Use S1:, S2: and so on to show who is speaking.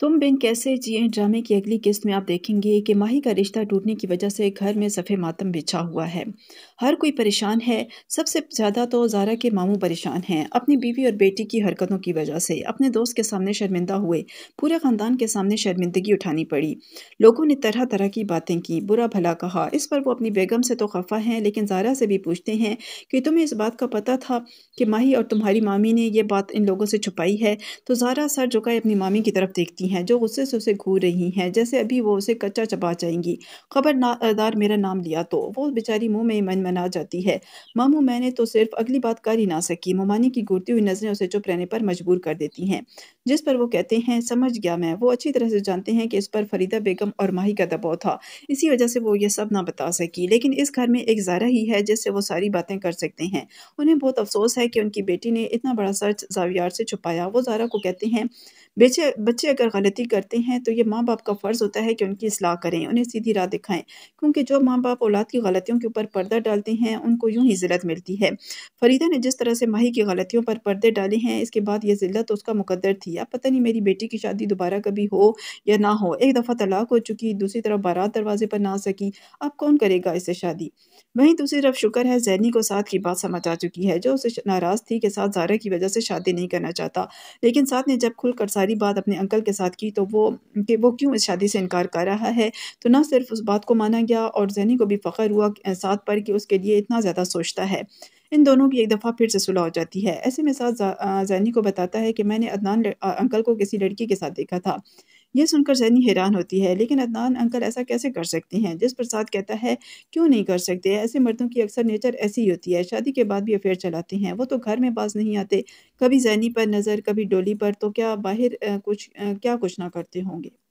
S1: तुम बिन कैसे जिए ड्रामे की अगली किस्त में आप देखेंगे कि माही का रिश्ता टूटने की वजह से घर में सफ़े मातम बिछा हुआ है हर कोई परेशान है सबसे ज़्यादा तो जारा के मामू परेशान हैं अपनी बीवी और बेटी की हरकतों की वजह से अपने दोस्त के सामने शर्मिंदा हुए पूरे ख़ानदान के सामने शर्मिंदगी उठानी पड़ी लोगों ने तरह तरह की बातें की बुरा भला कहा इस पर वो अपनी बेगम से तो खफा हैं लेकिन जारा से भी पूछते हैं कि तुम्हें इस बात का पता था कि माही और तुम्हारी मामी ने यह बात इन लोगों से छुपाई है तो जारा सर झुकाए अपनी मामी की तरफ देखती की हैं जो गुस्से से उसे घूर रही हैं जैसे अभी वो उसे कच्चा चबा जाएंगी खबरदार मेरा नाम लिया तो वो बेचारी मुंह में मन मना जाती है मामू मैंने तो सिर्फ अगली बात कर ही ना सकी मोमानी की घूरती हुई नज़रें उसे चुप रहने पर मजबूर कर देती हैं जिस पर वो कहते हैं समझ गया मैं वो अच्छी तरह से जानते हैं कि इस पर फरीदा बेगम और माही का दबाव था इसी वजह से वो ये सब ना बता सकी लेकिन इस घर में एक ज़ारा ही है जिससे वो सारी बातें कर सकते हैं उन्हें बहुत अफसोस है कि उनकी बेटी ने इतना बड़ा सर्च जावियार से छुपाया वो ज़ारा को कहते हैं बेचे बच्चे अगर गलती करते हैं तो ये माँ बाप का फ़र्ज़ होता है कि उनकी असलाह करें उन्हें सीधी राह दिखाएं क्योंकि जो माँ बाप औलाद की गलतियों के ऊपर पर्दा डालते हैं उनको यूँ ही ज़िलत मिलती है फरीदा ने जिस तरह से माही की गलतियों पर पर्दे डाले हैं इसके बाद ज़िलत तो उसका मुकदर थी अब पता नहीं मेरी बेटी की शादी दोबारा कभी हो या ना हो एक दफ़ा तलाक हो चुकी दूसरी तरफ बारात दरवाजे पर ना सकी अब कौन करेगा इससे शादी वहीं दूसरी तरफ शुक्र है जैनी को साथ की बात समझ आ चुकी है जो उसे नाराज़ थी कि साथ जारा की वजह से शादी नहीं करना चाहता लेकिन साथ ने जब खुलकर सारी बात अपने अंकल के साथ साथ की तो वो कि वो क्यों इस शादी से इनकार कर रहा है तो ना सिर्फ उस बात को माना गया और जहनी को भी फ़ख्र हुआ साथ पर कि उसके लिए इतना ज़्यादा सोचता है इन दोनों की एक दफ़ा फिर से सुलह हो जाती है ऐसे में साथ जैनी को बताता है कि मैंने अदनान अंकल को किसी लड़की के साथ देखा था यह सुनकर जैनी हैरान होती है लेकिन अदनान अंकल ऐसा कैसे कर सकते हैं जिस प्रसाद कहता है क्यों नहीं कर सकते ऐसे मर्दों की अक्सर नेचर ऐसी ही होती है शादी के बाद भी अफेयर चलाते हैं वो तो घर में बाज नहीं आते कभी जैनी पर नज़र कभी डोली पर तो क्या बाहर कुछ क्या कुछ ना करते होंगे